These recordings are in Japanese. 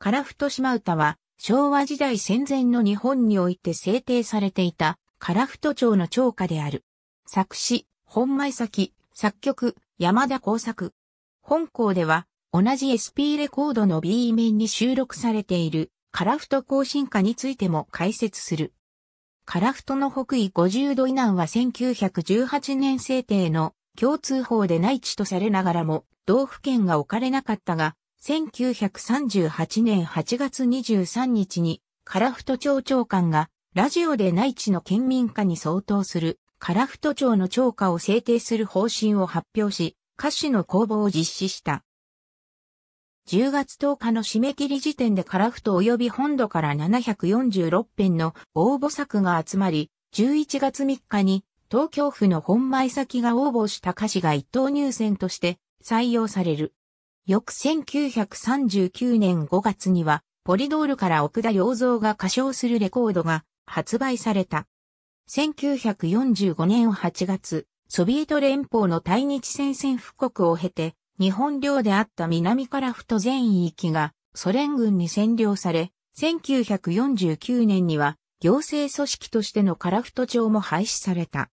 カラフト島歌は、昭和時代戦前の日本において制定されていた、カラフト町の町歌である。作詞、本前先、作曲、山田工作。本校では、同じ SP レコードの B 面に収録されている、カラフト更新歌についても解説する。カラフトの北緯50度以南は1918年制定の共通法で内地とされながらも、道府県が置かれなかったが、1938年8月23日に、カラフト町長官が、ラジオで内地の県民化に相当する、カラフト町の町歌を制定する方針を発表し、歌詞の公募を実施した。10月10日の締め切り時点でカラフト及び本土から746編の応募作が集まり、11月3日に東京府の本前先が応募した歌詞が一等入選として採用される。翌1939年5月には、ポリドールから奥田洋蔵が歌唱するレコードが発売された。1945年8月、ソビエト連邦の対日戦線復刻を経て、日本領であった南樺太全域がソ連軍に占領され、1949年には行政組織としての樺太町も廃止された。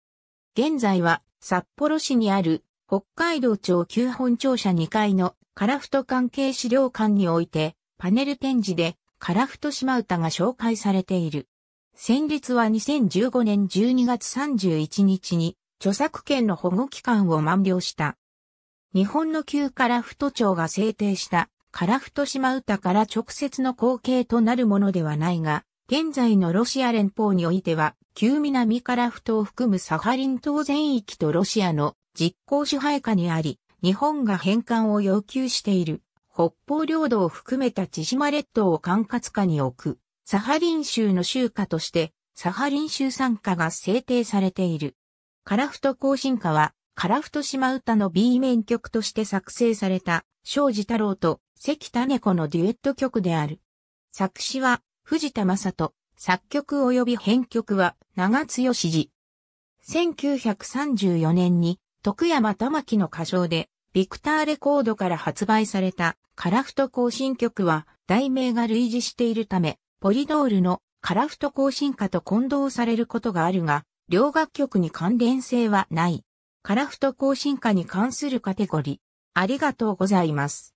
現在は札幌市にある北海道庁旧本庁舎2階のカラフト関係資料館において、パネル展示で、カラフト島唄が紹介されている。先律は2015年12月31日に、著作権の保護期間を満了した。日本の旧カラフト町が制定した、カラフト島唄から直接の後継となるものではないが、現在のロシア連邦においては、旧南カラフトを含むサハリン島全域とロシアの実効支配下にあり、日本が返還を要求している北方領土を含めた千島列島を管轄下に置くサハリン州の州下としてサハリン州参加が制定されている。カラフト行進歌はカラフト島歌の B 面曲として作成された庄司太郎と関種子のデュエット曲である。作詞は藤田正人、作曲及び編曲は長津義次。1934年に徳山玉木の歌唱でビクターレコードから発売されたカラフト行進曲は題名が類似しているため、ポリドールのカラフト行進歌と混同されることがあるが、両楽曲に関連性はない。カラフト行進歌に関するカテゴリー。ありがとうございます。